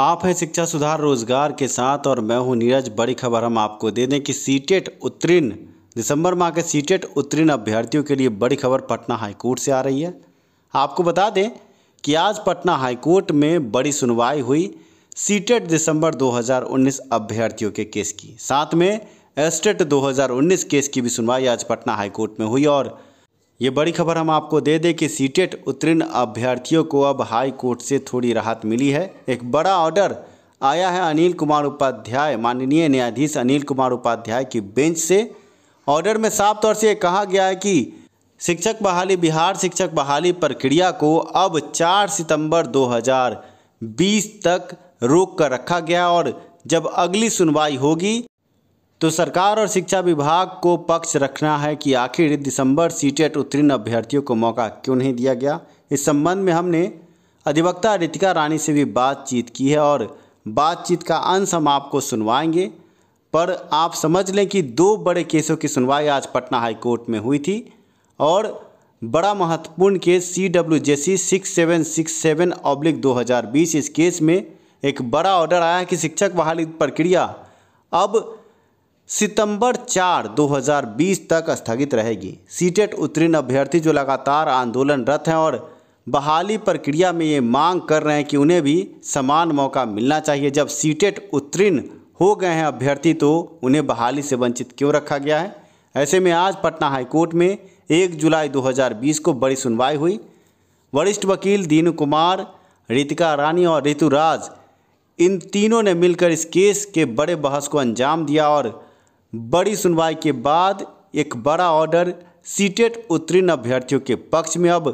आप हैं शिक्षा सुधार रोजगार के साथ और मैं हूं नीरज बड़ी खबर हम आपको दे दें कि सीटेट उत्तीर्ण दिसंबर माह के सीटेट उत्तीर्ण अभ्यर्थियों के लिए बड़ी खबर पटना हाईकोर्ट से आ रही है आपको बता दें कि आज पटना हाईकोर्ट में बड़ी सुनवाई हुई सीटेट दिसंबर 2019 अभ्यर्थियों के केस की साथ में एस्टेट 2019 केस की भी सुनवाई आज पटना हाईकोर्ट में हुई और ये बड़ी खबर हम आपको दे दें कि सीटेट उत्तीर्ण अभ्यर्थियों को अब हाई कोर्ट से थोड़ी राहत मिली है एक बड़ा ऑर्डर आया है अनिल कुमार उपाध्याय माननीय न्यायाधीश अनिल कुमार उपाध्याय की बेंच से ऑर्डर में साफ तौर से कहा गया है कि शिक्षक बहाली बिहार शिक्षक बहाली प्रक्रिया को अब 4 सितंबर 2020 तक रोक कर रखा गया और जब अगली सुनवाई होगी तो सरकार और शिक्षा विभाग को पक्ष रखना है कि आखिर दिसंबर सीटेट उत्तीर्ण अभ्यर्थियों को मौका क्यों नहीं दिया गया इस संबंध में हमने अधिवक्ता रितिका रानी से भी बातचीत की है और बातचीत का अंश हम आपको सुनवाएंगे पर आप समझ लें कि दो बड़े केसों की सुनवाई आज पटना हाई कोर्ट में हुई थी और बड़ा महत्वपूर्ण case C W J C six seven six seven oblique दो हज़ार बीस इस केस में एक बड़ा ऑर्डर आया कि शिक्षक बहाली प्रक्रिया अब सितंबर चार 2020 तक स्थगित रहेगी सीटेट उत्तीर्ण अभ्यर्थी जो लगातार आंदोलनरत हैं और बहाली प्रक्रिया में ये मांग कर रहे हैं कि उन्हें भी समान मौका मिलना चाहिए जब सीटेट उत्तीर्ण हो गए हैं अभ्यर्थी तो उन्हें बहाली से वंचित क्यों रखा गया है ऐसे में आज पटना हाईकोर्ट में एक जुलाई दो को बड़ी सुनवाई हुई वरिष्ठ वकील दीनू कुमार रितिका रानी और ऋतुराज इन तीनों ने मिलकर इस केस के बड़े बहस को अंजाम दिया और बड़ी सुनवाई के बाद एक बड़ा ऑर्डर सीटेट उत्तीर्ण अभ्यर्थियों के पक्ष में अब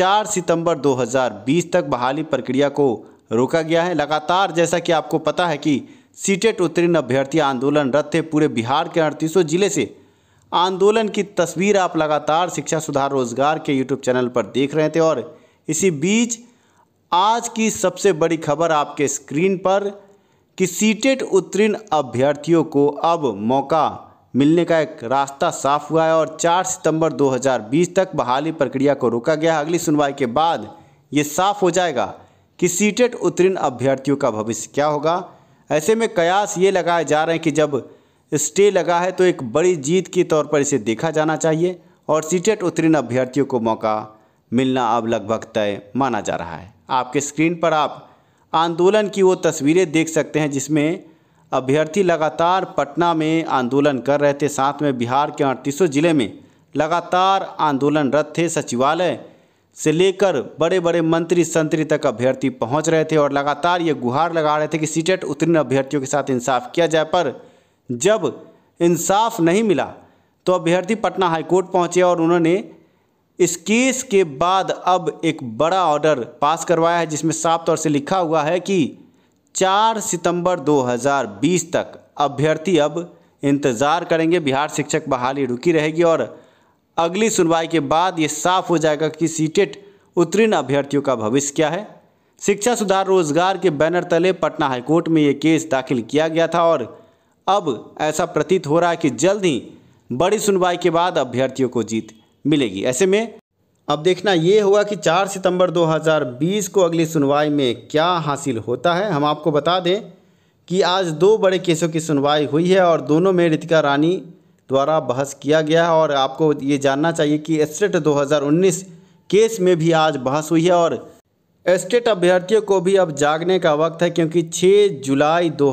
4 सितंबर 2020 तक बहाली प्रक्रिया को रोका गया है लगातार जैसा कि आपको पता है कि सीटेट उत्तीर्ण अभ्यर्थी आंदोलनरत थे पूरे बिहार के अड़तीसों जिले से आंदोलन की तस्वीर आप लगातार शिक्षा सुधार रोजगार के यूट्यूब चैनल पर देख रहे थे और इसी बीच आज की सबसे बड़ी खबर आपके स्क्रीन पर कि सीटेट उत्तीर्ण अभ्यर्थियों को अब मौका मिलने का एक रास्ता साफ हुआ है और 4 सितंबर 2020 तक बहाली प्रक्रिया को रोका गया अगली सुनवाई के बाद ये साफ हो जाएगा कि सीटेट उत्तीर्ण अभ्यर्थियों का भविष्य क्या होगा ऐसे में कयास ये लगाए जा रहे हैं कि जब स्टे लगा है तो एक बड़ी जीत के तौर पर इसे देखा जाना चाहिए और सीटेट उत्तीर्ण अभ्यर्थियों को मौका मिलना अब लगभग तय माना जा रहा है आपके स्क्रीन पर आप आंदोलन की वो तस्वीरें देख सकते हैं जिसमें अभ्यर्थी लगातार पटना में आंदोलन कर रहे थे साथ में बिहार के अड़तीसों जिले में लगातार आंदोलनरत थे सचिवालय से लेकर बड़े बड़े मंत्री संतरी तक अभ्यर्थी पहुंच रहे थे और लगातार ये गुहार लगा रहे थे कि सीटेट उत्तीर्ण अभ्यर्थियों के साथ इंसाफ किया जाए पर जब इंसाफ नहीं मिला तो अभ्यर्थी पटना हाईकोर्ट पहुंचे और उन्होंने इस केस के बाद अब एक बड़ा ऑर्डर पास करवाया है जिसमें साफ तौर से लिखा हुआ है कि 4 सितंबर 2020 तक अभ्यर्थी अब इंतज़ार करेंगे बिहार शिक्षक बहाली रुकी रहेगी और अगली सुनवाई के बाद ये साफ हो जाएगा कि सीटेट उत्तीर्ण अभ्यर्थियों का भविष्य क्या है शिक्षा सुधार रोजगार के बैनर तले पटना हाईकोर्ट में ये केस दाखिल किया गया था और अब ऐसा प्रतीत हो रहा है कि जल्द ही बड़ी सुनवाई के बाद अभ्यर्थियों को जीत मिलेगी ऐसे में अब देखना ये हुआ कि 4 सितंबर 2020 को अगली सुनवाई में क्या हासिल होता है हम आपको बता दें कि आज दो बड़े केसों की सुनवाई हुई है और दोनों में रितिका रानी द्वारा बहस किया गया है और आपको ये जानना चाहिए कि एस्टेट 2019 केस में भी आज बहस हुई है और एस्टेट अभ्यर्थियों को भी अब जागने का वक्त है क्योंकि छः जुलाई दो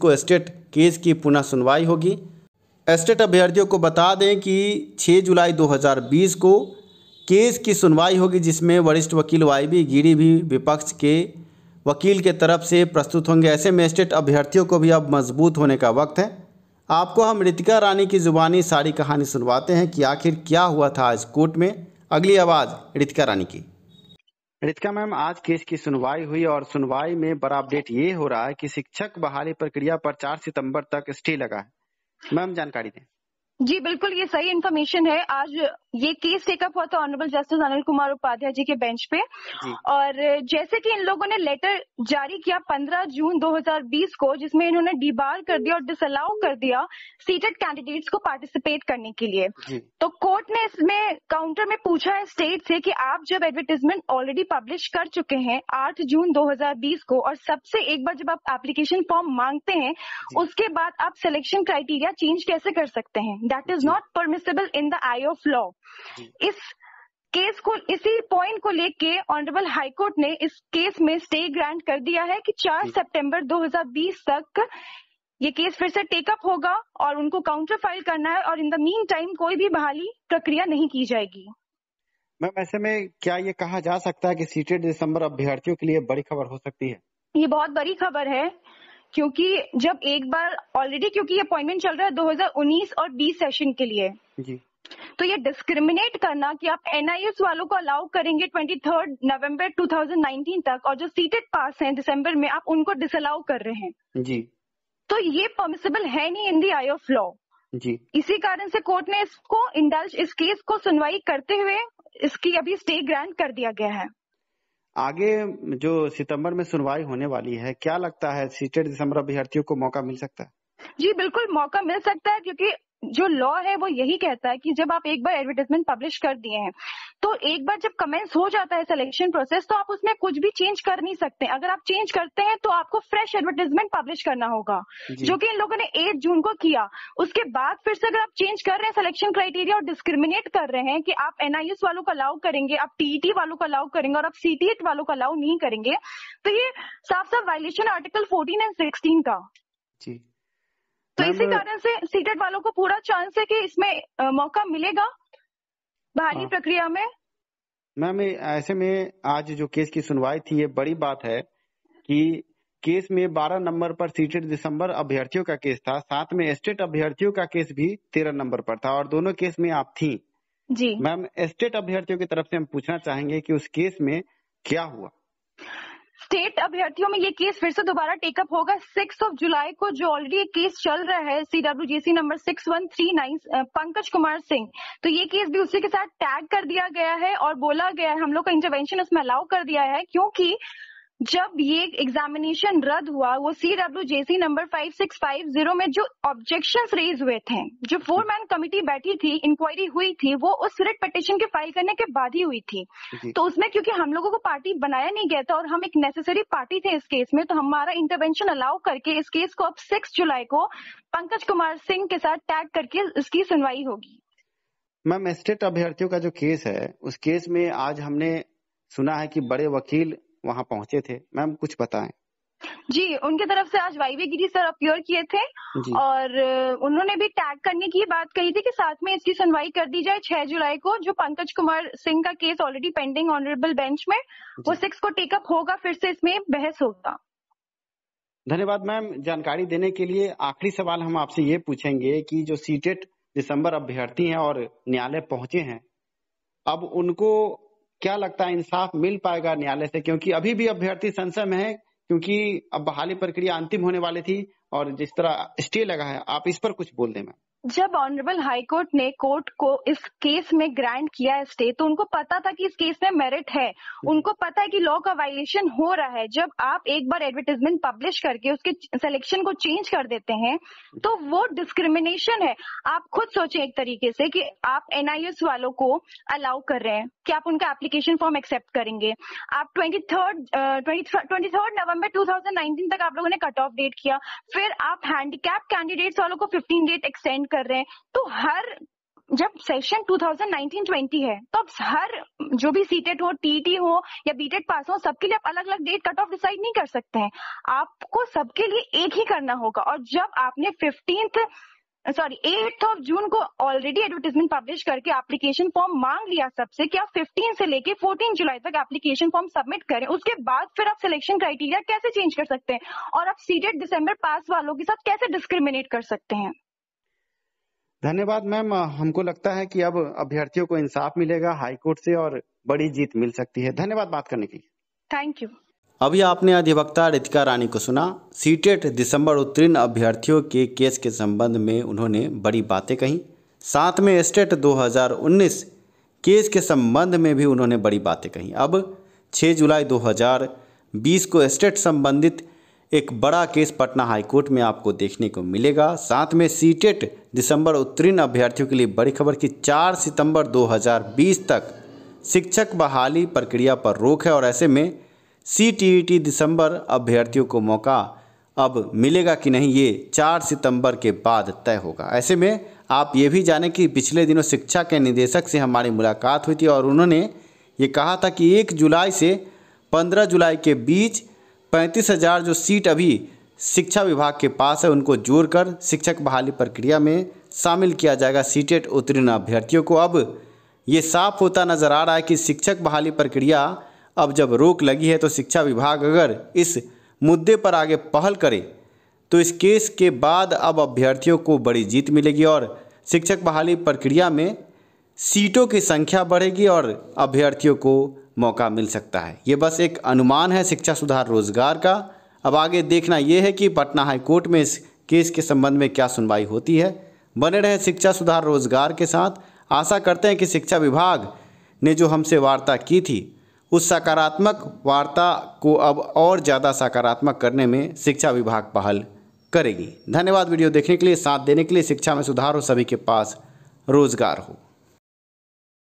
को एस्टेट केस की पुनः सुनवाई होगी एस्टेट अभ्यर्थियों को बता दें कि 6 जुलाई 2020 को केस की सुनवाई होगी जिसमें वरिष्ठ वकील वाई बी गिरी भी विपक्ष के वकील के तरफ से प्रस्तुत होंगे ऐसे में एस्टेट अभ्यर्थियों को भी अब मजबूत होने का वक्त है आपको हम ऋतिका रानी की जुबानी सारी कहानी सुनवाते हैं कि आखिर क्या हुआ था आज कोर्ट में अगली आवाज़ ऋतिका रानी की रितिका मैम आज केस की सुनवाई हुई और सुनवाई में बड़ा अपडेट ये हो रहा है कि शिक्षक बहाली प्रक्रिया पर चार सितंबर तक स्टे लगा है मैम जानकारी दें जी बिल्कुल ये सही इन्फॉर्मेशन है आज ये केस टेकअप हुआ था ऑनरेबल जस्टिस अनिल कुमार उपाध्याय जी के बेंच पे और जैसे कि इन लोगों ने लेटर जारी किया 15 जून 2020 को जिसमें इन्होंने डिबार कर दिया और डिसअलाउ कर दिया सीटेड कैंडिडेट्स को पार्टिसिपेट करने के लिए तो कोर्ट ने इसमें काउंटर में पूछा है स्टेट से कि आप जब एडवर्टीजमेंट ऑलरेडी पब्लिश कर चुके हैं आठ जून दो को और सबसे एक बार जब आप एप्लीकेशन फॉर्म मांगते हैं उसके बाद आप सिलेक्शन क्राइटेरिया चेंज कैसे कर सकते हैं that is not permissible in the eye of law इस केस को इसी पॉइंट को लेके ऑनरेबल हाईकोर्ट ने इस केस में स्टे ग्रांट कर दिया है कि 4 सितंबर 2020 तक ये केस फिर से टेकअप होगा और उनको काउंटर फाइल करना है और इन द मीन टाइम कोई भी बहाली प्रक्रिया नहीं की जाएगी मैम ऐसे में क्या ये कहा जा सकता है कि सीटेड दिसंबर अभ्यर्थियों के लिए बड़ी खबर हो सकती है ये बहुत बड़ी खबर है क्योंकि जब एक बार ऑलरेडी क्योंकि ये अपॉइंटमेंट चल रहा है 2019 और 20 सेशन के लिए जी तो ये डिस्क्रिमिनेट करना कि आप एनआईएस वालों को अलाउ करेंगे 23 नवंबर 2019 तक और जो सीटेड पास हैं दिसंबर में आप उनको डिसअलाउ कर रहे हैं जी तो ये परमिसेबल है नहीं इन दी आई ऑफ लॉ जी इसी कारण से कोर्ट ने इसको इंडल्ज इस केस को सुनवाई करते हुए इसकी अभी स्टे ग्रांट कर दिया गया है आगे जो सितंबर में सुनवाई होने वाली है क्या लगता है सीटेड दिसंबर अभ्यर्थियों को मौका मिल सकता है जी बिल्कुल मौका मिल सकता है क्योंकि जो लॉ है वो यही कहता है कि जब आप एक बार एडवर्टाइजमेंट पब्लिश कर दिए हैं तो एक बार जब कमेंस हो जाता है सिलेक्शन प्रोसेस तो आप उसमें कुछ भी चेंज कर नहीं सकते अगर आप चेंज करते हैं तो आपको फ्रेश एडवर्टाइजमेंट पब्लिश करना होगा जो कि इन लोगों ने एट जून को किया उसके बाद फिर से अगर आप चेंज कर रहे हैं सिलेक्शन क्राइटेरिया और डिस्क्रिमिनेट कर रहे हैं कि आप एनआईएस वालों को अलाउ करेंगे आप टीईटी e वालों को अलाउ करेंगे और आप सीटीएट वालों को अलाउ नहीं करेंगे तो ये साफ साफ violation article fourteen and sixteen का जी तो इसी कारण से सीटेड वालों को पूरा चांस है कि इसमें आ, मौका मिलेगा बाहरी हाँ। प्रक्रिया में मैम ऐसे में आज जो केस की सुनवाई थी ये बड़ी बात है कि केस में 12 नंबर पर सीटेड दिसंबर अभ्यर्थियों का केस था साथ में स्टेट अभ्यर्थियों का केस भी 13 नंबर पर था और दोनों केस में आप थी जी मैम स्टेट अभ्यर्थियों की तरफ से हम पूछना चाहेंगे कि उस केस में क्या हुआ स्टेट अभ्यर्थियों में ये केस फिर से दोबारा टेकअप होगा सिक्स ऑफ जुलाई को जो ऑलरेडी केस चल रहा है C number six one three nine Pankaj Kumar Singh तो ये केस भी उसी के साथ टैग कर दिया गया है और बोला गया है हम लोग का इंटरवेंशन इसमें अलाउ कर दिया है क्योंकि जब ये एग्जामिनेशन रद्द हुआ वो C W JC number five six five zero में जो ऑब्जेक्शन रेज हुए थे जो फोर मैन कमिटी बैठी थी इंक्वायरी हुई थी वो उस रिट पटिशन के फाइल करने के बाद ही हुई थी तो उसमें क्योंकि हम लोगों को पार्टी बनाया नहीं गया था और हम एक नेसेसरी पार्टी थे इस केस में तो हमारा इंटरवेंशन अलाउ करके इस केस को अब सिक्स जुलाई को पंकज कुमार सिंह के साथ टैग करके इसकी सुनवाई होगी मैम स्टेट अभ्यर्थियों का जो केस है उस केस में आज हमने सुना है कि बड़े वकील वहाँ पहुँचे थे मैम कुछ बताएं जी उनके तरफ से आज वाइवे गिरी सर अपियर किए थे और उन्होंने भी टैग करने की बात कही थी कि साथ में इसकी सुनवाई कर दी जाए 6 जुलाई को जो पंकज कुमार सिंह का case already pending honourable bench में वो सिक्स को टेकअप होगा फिर से इसमें बहस होगा धन्यवाद मैम जानकारी देने के लिए आखिरी सवाल हम आपसे ये पूछेंगे कि जो सीटेट दिसंबर अभ्यर्थी हैं और न्यायालय पहुंचे हैं अब उनको क्या लगता है इंसाफ मिल पाएगा न्यायालय से क्योंकि अभी भी अभ्यर्थी संशय में है क्योंकि अब बहाली प्रक्रिया अंतिम होने वाली थी और जिस तरह स्टे लगा है आप इस पर कुछ बोल दें मैम जब ऑनरेबल हाईकोर्ट ने कोर्ट को इस केस में ग्रांट किया है स्टे तो उनको पता था कि इस केस में मेरिट है उनको पता है कि लॉ का वायलेशन हो रहा है जब आप एक बार एडवर्टीजमेंट पब्लिश करके उसके सिलेक्शन को चेंज कर देते हैं तो वो डिस्क्रिमिनेशन है आप खुद सोचें एक तरीके से कि आप एनआईएस वालों को अलाउ कर रहे हैं कि आप उनका एप्लीकेशन फॉर्म एक्सेप्ट करेंगे आप twenty third twenty third November two तक आप लोगों ने कट ऑफ डेट किया फिर आप हैंडीकैप कैंडिडेट्स वालों को फिफ्टीन डेट एक्सटेंड कर रहे हैं तो हर जब सेशन 2019-20 है तो अब हर जो भी सीटेट हो टीटी e हो या बीटेट पास हो सबके लिए आप अलग अलग डेट कट ऑफ डिसाइड नहीं कर सकते हैं आपको सबके लिए एक ही करना होगा और जब आपने fifteenth sorry eighth of June को ऑलरेडी एडवर्टीजमेंट पब्लिश करके एप्लीकेशन फॉर्म मांग लिया सबसे कि आप फिफ्टीन से लेके फोर्टीन जुलाई तक एप्लीकेशन फॉर्म सबमिट करें उसके बाद फिर आप सिलेक्शन क्राइटेरिया कैसे चेंज कर सकते हैं और आप सीटेड दिसंबर पास वालों के साथ कैसे डिस्क्रिमिनेट कर सकते हैं धन्यवाद मैम हमको लगता है कि अब अभ्यर्थियों को इंसाफ मिलेगा हाईकोर्ट से और बड़ी जीत मिल सकती है धन्यवाद बात करने के लिए थैंक यू अभी आपने अधिवक्ता रितिका रानी को सुना सीटेट दिसंबर उत्तीर्ण अभ्यर्थियों के केस के संबंध में उन्होंने बड़ी बातें कही साथ में स्टेट 2019 केस के संबंध में भी उन्होंने बड़ी बातें कही अब 6 जुलाई 2020 को स्टेट संबंधित एक बड़ा केस पटना हाईकोर्ट में आपको देखने को मिलेगा साथ में सीटेट दिसंबर उत्तीर्ण अभ्यर्थियों के लिए बड़ी खबर कि 4 सितंबर 2020 तक शिक्षक बहाली प्रक्रिया पर रोक है और ऐसे में सी दिसंबर अभ्यर्थियों को मौका अब मिलेगा कि नहीं ये 4 सितंबर के बाद तय होगा ऐसे में आप ये भी जानें कि पिछले दिनों शिक्षा के निदेशक से हमारी मुलाकात हुई थी और उन्होंने ये कहा था कि एक जुलाई से पंद्रह जुलाई के बीच पैंतीस हज़ार जो सीट अभी शिक्षा विभाग के पास है उनको जोड़कर शिक्षक बहाली प्रक्रिया में शामिल किया जाएगा सीटेट उत्तीर्ण अभ्यर्थियों को अब ये साफ होता नज़र आ रहा है कि शिक्षक बहाली प्रक्रिया अब जब रोक लगी है तो शिक्षा विभाग अगर इस मुद्दे पर आगे पहल करे तो इस केस के बाद अब अभ्यर्थियों को बड़ी जीत मिलेगी और शिक्षक बहाली प्रक्रिया में सीटों की संख्या बढ़ेगी और अभ्यर्थियों को मौका मिल सकता है ये बस एक अनुमान है शिक्षा सुधार रोजगार का अब आगे देखना ये है कि पटना हाई कोर्ट में इस केस के संबंध में क्या सुनवाई होती है बने रहे शिक्षा सुधार रोजगार के साथ आशा करते हैं कि शिक्षा विभाग ने जो हमसे वार्ता की थी उस सकारात्मक वार्ता को अब और ज़्यादा सकारात्मक करने में शिक्षा विभाग पहल करेगी धन्यवाद वीडियो देखने के लिए साथ देने के लिए शिक्षा में सुधार हो सभी के पास रोजगार हो